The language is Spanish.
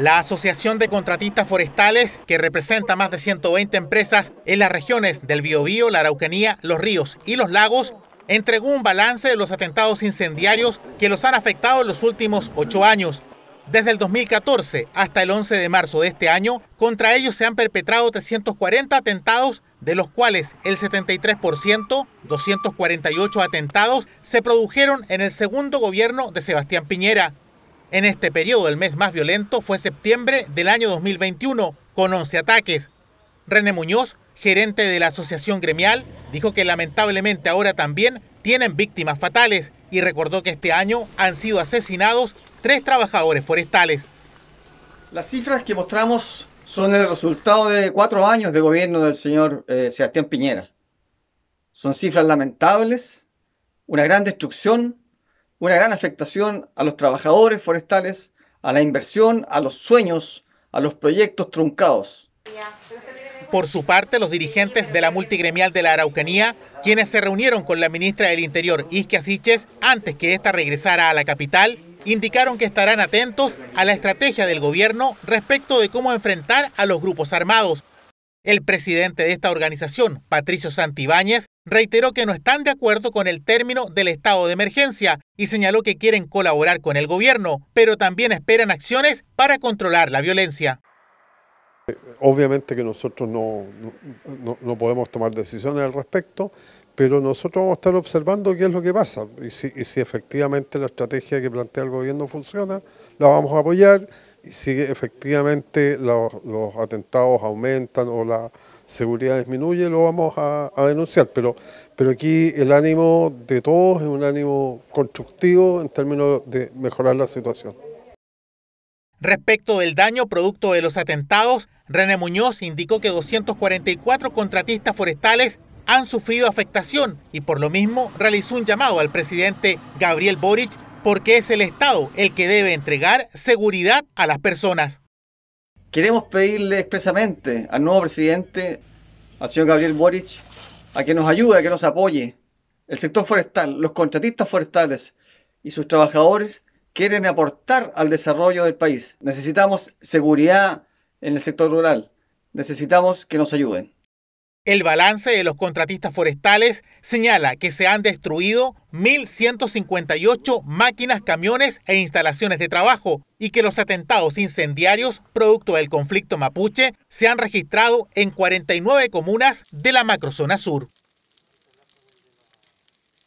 La Asociación de Contratistas Forestales, que representa más de 120 empresas en las regiones del Biobío, la Araucanía, los ríos y los lagos, entregó un balance de los atentados incendiarios que los han afectado en los últimos ocho años. Desde el 2014 hasta el 11 de marzo de este año, contra ellos se han perpetrado 340 atentados, de los cuales el 73%, 248 atentados, se produjeron en el segundo gobierno de Sebastián Piñera. En este periodo, el mes más violento fue septiembre del año 2021, con 11 ataques. René Muñoz, gerente de la asociación gremial, dijo que lamentablemente ahora también tienen víctimas fatales y recordó que este año han sido asesinados tres trabajadores forestales. Las cifras que mostramos son el resultado de cuatro años de gobierno del señor eh, Sebastián Piñera. Son cifras lamentables, una gran destrucción una gran afectación a los trabajadores forestales, a la inversión, a los sueños, a los proyectos truncados. Por su parte, los dirigentes de la multigremial de la Araucanía, quienes se reunieron con la ministra del Interior, Isquia Siches, antes que esta regresara a la capital, indicaron que estarán atentos a la estrategia del gobierno respecto de cómo enfrentar a los grupos armados. El presidente de esta organización, Patricio Santibáñez, reiteró que no están de acuerdo con el término del estado de emergencia y señaló que quieren colaborar con el gobierno, pero también esperan acciones para controlar la violencia. Obviamente que nosotros no, no, podemos tomar decisiones al respecto, pero nosotros vamos a estar observando qué es lo que pasa y si, y si efectivamente la estrategia que plantea el gobierno funciona, la vamos a apoyar y si efectivamente los, atentados aumentan o la seguridad disminuye, lo vamos a, denunciar. Pero, pero aquí el ánimo de todos es un ánimo constructivo en términos de mejorar la situación. Respecto del daño producto de los atentados, René Muñoz indicó que 244 contratistas forestales han sufrido afectación y por lo mismo realizó un llamado al presidente Gabriel Boric porque es el Estado el que debe entregar seguridad a las personas. Queremos pedirle expresamente al nuevo presidente, al señor Gabriel Boric, a que nos ayude, a que nos apoye. El sector forestal, los contratistas forestales y sus trabajadores quieren aportar al desarrollo del país. Necesitamos seguridad en el sector rural. Necesitamos que nos ayuden. El balance de los contratistas forestales señala que se han destruido 1.158 máquinas, camiones e instalaciones de trabajo y que los atentados incendiarios producto del conflicto mapuche se han registrado en 49 comunas de la macrozona sur.